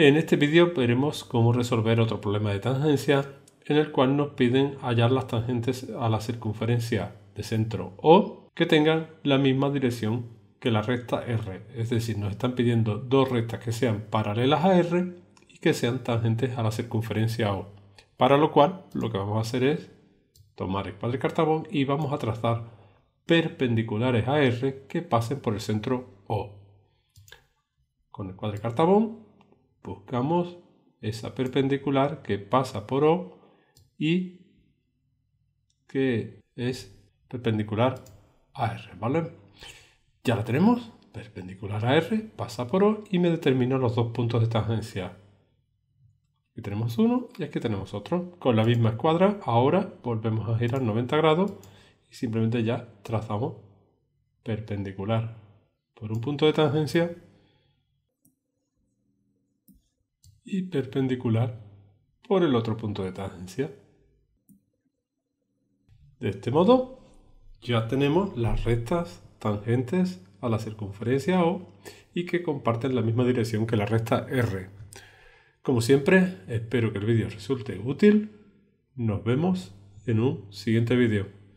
En este vídeo veremos cómo resolver otro problema de tangencia en el cual nos piden hallar las tangentes a la circunferencia de centro O que tengan la misma dirección que la recta R. Es decir, nos están pidiendo dos rectas que sean paralelas a R y que sean tangentes a la circunferencia O. Para lo cual, lo que vamos a hacer es tomar el de cartabón y vamos a trazar perpendiculares a R que pasen por el centro O. Con el de cartabón buscamos esa perpendicular que pasa por O y que es perpendicular a R, ¿vale? Ya la tenemos, perpendicular a R, pasa por O y me determino los dos puntos de tangencia. Aquí tenemos uno y aquí tenemos otro. Con la misma escuadra, ahora volvemos a girar 90 grados y simplemente ya trazamos perpendicular por un punto de tangencia y perpendicular por el otro punto de tangencia. De este modo, ya tenemos las rectas tangentes a la circunferencia O y que comparten la misma dirección que la recta R. Como siempre, espero que el vídeo resulte útil. Nos vemos en un siguiente vídeo.